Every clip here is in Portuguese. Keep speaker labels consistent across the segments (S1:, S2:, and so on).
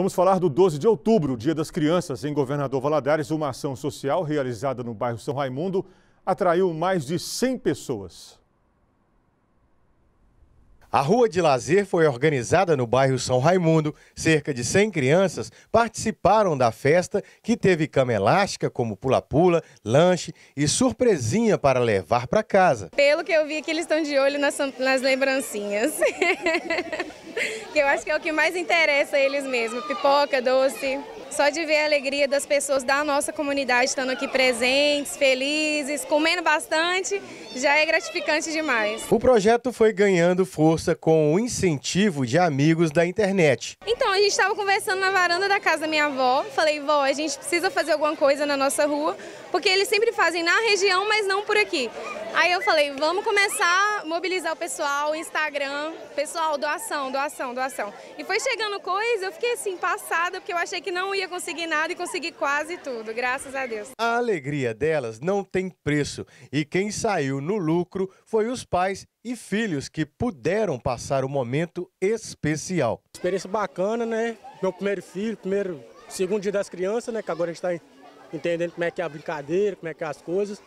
S1: Vamos falar do 12 de outubro, Dia das Crianças, em Governador Valadares. Uma ação social realizada no bairro São Raimundo atraiu mais de 100 pessoas. A rua de lazer foi organizada no bairro São Raimundo. Cerca de 100 crianças participaram da festa, que teve cama elástica, como pula-pula, lanche e surpresinha para levar para casa.
S2: Pelo que eu vi, que eles estão de olho nas, nas lembrancinhas. que eu acho que é o que mais interessa a eles mesmos, pipoca, doce. Só de ver a alegria das pessoas da nossa comunidade estando aqui presentes, felizes, comendo bastante, já é gratificante demais.
S1: O projeto foi ganhando força com o incentivo de amigos da internet.
S2: Então, a gente estava conversando na varanda da casa da minha avó. Falei, vó, a gente precisa fazer alguma coisa na nossa rua, porque eles sempre fazem na região, mas não por aqui. Aí eu falei, vamos começar a mobilizar o pessoal, Instagram, pessoal, doação, doação, doação. E foi chegando coisa, eu fiquei assim, passada, porque eu achei que não ia ia conseguir nada e consegui quase tudo, graças a Deus.
S1: A alegria delas não tem preço e quem saiu no lucro foi os pais e filhos
S3: que puderam passar um momento especial. Experiência bacana, né? Meu primeiro filho, primeiro, segundo dia das crianças, né? Que agora a gente está entendendo como é que é a brincadeira, como é que é as coisas.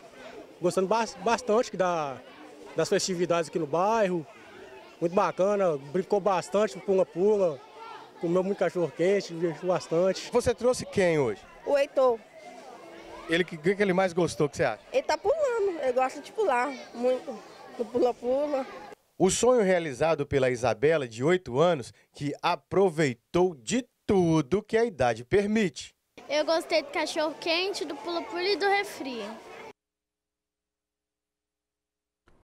S3: Gostando bastante da, das festividades aqui no bairro. Muito bacana, brincou bastante, pula-pula, comeu muito cachorro quente, divertiu bastante. Você trouxe quem hoje? O Heitor. Ele que, que ele mais
S1: gostou, que você acha?
S3: Ele tá pulando, ele gosta de pular muito. Pula-pula.
S1: O sonho realizado pela Isabela, de 8 anos, que aproveitou de tudo que a idade permite.
S2: Eu gostei do cachorro quente, do pula-pula e do refri.